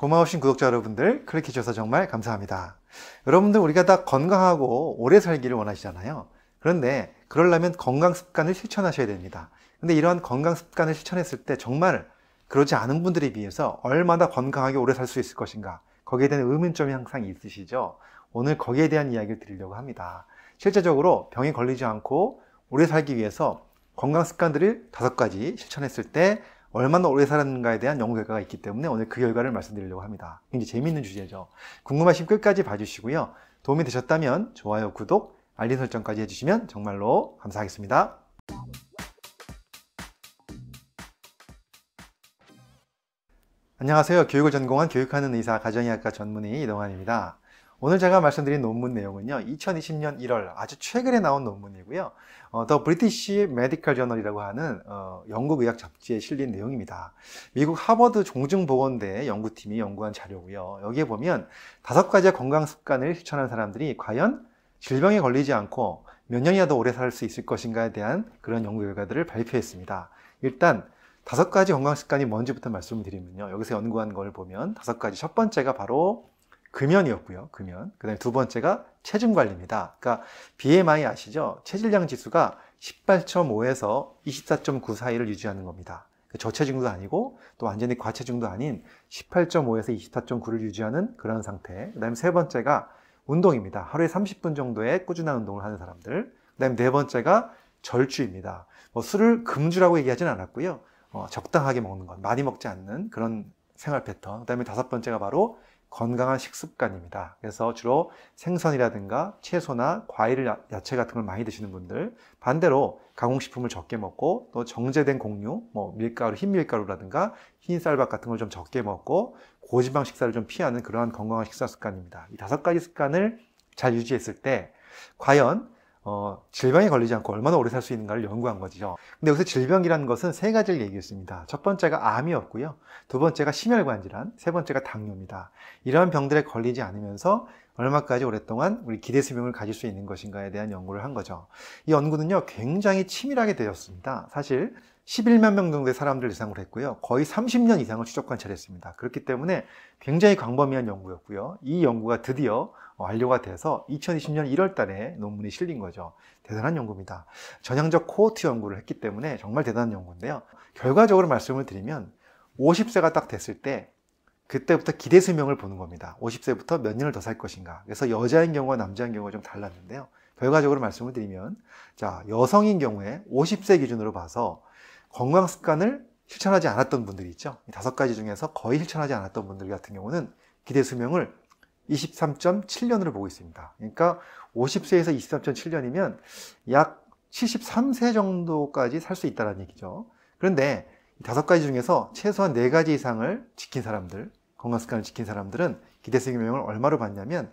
고마우신 구독자 여러분들 클릭해 주셔서 정말 감사합니다. 여러분들 우리가 다 건강하고 오래 살기를 원하시잖아요. 그런데 그러려면 건강 습관을 실천하셔야 됩니다. 근데 이러한 건강 습관을 실천했을 때 정말 그러지 않은 분들에 비해서 얼마나 건강하게 오래 살 수 있을 것인가 거기에 대한 의문점이 항상 있으시죠. 오늘 거기에 대한 이야기를 드리려고 합니다. 실제적으로 병에 걸리지 않고 오래 살기 위해서 건강 습관들을 다섯 가지 실천했을 때 얼마나 오래 살았는가에 대한 연구 결과가 있기 때문에 오늘 그 결과를 말씀드리려고 합니다. 굉장히 재미있는 주제죠. 궁금하시면 끝까지 봐주시고요. 도움이 되셨다면 좋아요, 구독, 알림 설정까지 해주시면 정말로 감사하겠습니다. 안녕하세요. 교육을 전공한 교육하는 의사 가정의학과 전문의 이동환입니다. 오늘 제가 말씀드린 논문 내용은요, 2020년 1월 아주 최근에 나온 논문이고요, 어, The British Medical Journal이라고 하는 어, 영국 의학 잡지에 실린 내용입니다. 미국 하버드 종증보건대 연구팀이 연구한 자료고요. 여기에 보면 다섯 가지의 건강 습관을 실천한 사람들이 과연 질병에 걸리지 않고 몇 년이라도 오래 살 수 있을 것인가에 대한 그런 연구 결과들을 발표했습니다. 일단 다섯 가지 건강 습관이 뭔지부터 말씀을 드리면요. 여기서 연구한 걸 보면 다섯 가지 첫 번째가 바로 금연이었고요. 금연. 그다음에 두 번째가 체중 관리입니다. 그러니까 BMI 아시죠? 체질량 지수가 18.5에서 24.9 사이를 유지하는 겁니다. 그 저체중도 아니고 또 완전히 과체중도 아닌 18.5에서 24.9를 유지하는 그런 상태. 그다음에 세 번째가 운동입니다. 하루에 30분 정도의 꾸준한 운동을 하는 사람들. 그다음에 네 번째가 절주입니다. 뭐 술을 금주라고 얘기하진 않았고요. 어, 적당하게 먹는 것, 많이 먹지 않는 그런 생활 패턴. 그다음에 다섯 번째가 바로 건강한 식습관입니다. 그래서 주로 생선이라든가 채소나 과일, 야채 같은 걸 많이 드시는 분들, 반대로 가공식품을 적게 먹고 또 정제된 곡류, 뭐 밀가루, 흰 밀가루라든가 흰 쌀밥 같은 걸 좀 적게 먹고 고지방 식사를 좀 피하는 그러한 건강한 식사 습관입니다. 이 다섯 가지 습관을 잘 유지했을 때 과연 어, 질병에 걸리지 않고 얼마나 오래 살 수 있는가를 연구한 거죠. 근데 요새 질병이라는 것은 세 가지를 얘기했습니다. 첫 번째가 암이었고요. 두 번째가 심혈관 질환, 세 번째가 당뇨입니다. 이러한 병들에 걸리지 않으면서 얼마까지 오랫동안 우리 기대 수명을 가질 수 있는 것인가에 대한 연구를 한 거죠. 이 연구는요, 굉장히 치밀하게 되었습니다. 사실 11만 명 정도의 사람들 을대상으로 했고요. 거의 30년 이상을 추적 관찰했습니다. 그렇기 때문에 굉장히 광범위한 연구였고요. 이 연구가 드디어 완료가 돼서 2020년 1월 달에 논문이 실린 거죠. 대단한 연구입니다. 전향적 코호트 연구를 했기 때문에 정말 대단한 연구인데요. 결과적으로 말씀을 드리면 50세가 딱 됐을 때 그때부터 기대 수명을 보는 겁니다. 50세부터 몇 년을 더 살 것인가. 그래서 여자인 경우와 남자인 경우가 좀 달랐는데요. 결과적으로 말씀을 드리면, 자, 여성인 경우에 50세 기준으로 봐서 건강 습관을 실천하지 않았던 분들이 있죠. 다섯 가지 중에서 거의 실천하지 않았던 분들 같은 경우는 기대 수명을 23.7년으로 보고 있습니다. 그러니까 50세에서 23.7년이면 약 73세 정도까지 살 수 있다는 얘기죠. 그런데 다섯 가지 중에서 최소한 네 가지 이상을 지킨 사람들, 건강 습관을 지킨 사람들은 기대수균 면역을 얼마로 봤냐면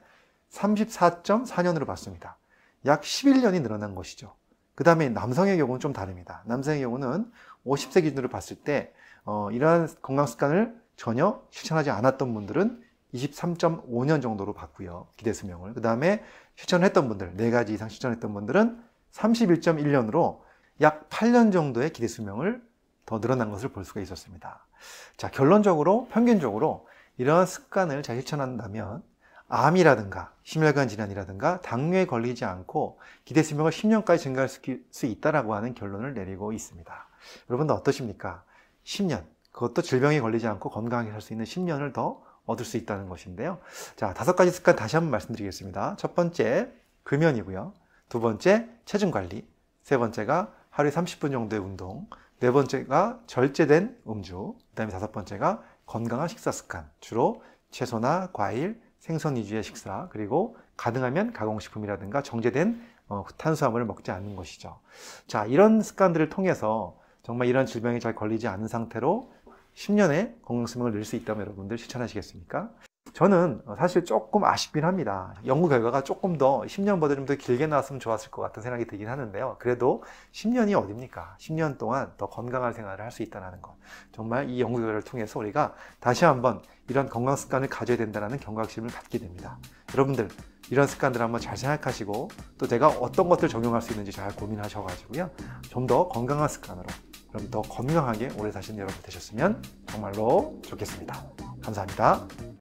34.4년으로 봤습니다. 약 11년이 늘어난 것이죠. 그 다음에 남성의 경우는 좀 다릅니다. 남성의 경우는 50세 기준으로 봤을 때 어, 이러한 건강 습관을 전혀 실천하지 않았던 분들은 23.5년 정도로 봤고요. 기대 수명을. 그 다음에 실천했던 분들, 4가지 이상 실천했던 분들은 31.1년으로 약 8년 정도의 기대 수명을 더 늘어난 것을 볼 수가 있었습니다. 자, 결론적으로, 평균적으로 이러한 습관을 잘 실천한다면 암이라든가 심혈관 질환이라든가 당뇨에 걸리지 않고 기대 수명을 10년까지 증가할 수 있다라고 하는 결론을 내리고 있습니다. 여러분도 어떠십니까? 10년 그것도 질병에 걸리지 않고 건강하게 살 수 있는 10년을 더 얻을 수 있다는 것인데요. 자, 다섯 가지 습관 다시 한번 말씀드리겠습니다. 첫 번째, 금연이고요. 두 번째, 체중 관리. 세 번째가 하루에 30분 정도의 운동. 네 번째가 절제된 음주. 그 다음에 다섯 번째가 건강한 식사 습관, 주로 채소나 과일, 생선 위주의 식사, 그리고 가능하면 가공식품이라든가 정제된 어, 탄수화물을 먹지 않는 것이죠. 자, 이런 습관들을 통해서 정말 이런 질병에 잘 걸리지 않은 상태로 10년의 건강수명을 늘릴수 있다면 여러분들 실천하시겠습니까? 저는 사실 조금 아쉽긴 합니다. 연구 결과가 조금 더 10년보다 좀 더 길게 나왔으면 좋았을 것 같은 생각이 들긴 하는데요. 그래도 10년이 어딥니까? 10년 동안 더 건강한 생활을 할 수 있다는 것. 정말 이 연구 결과를 통해서 우리가 다시 한번 이런 건강 습관을 가져야 된다는 경각심을 갖게 됩니다. 여러분들 이런 습관들 한번 잘 생각하시고 또제가 어떤 것들 적용할 수 있는지 잘 고민하셔가지고요. 좀 더 건강한 습관으로 그럼 더 건강하게 오래 사시는 여러분 되셨으면 정말로 좋겠습니다. 감사합니다.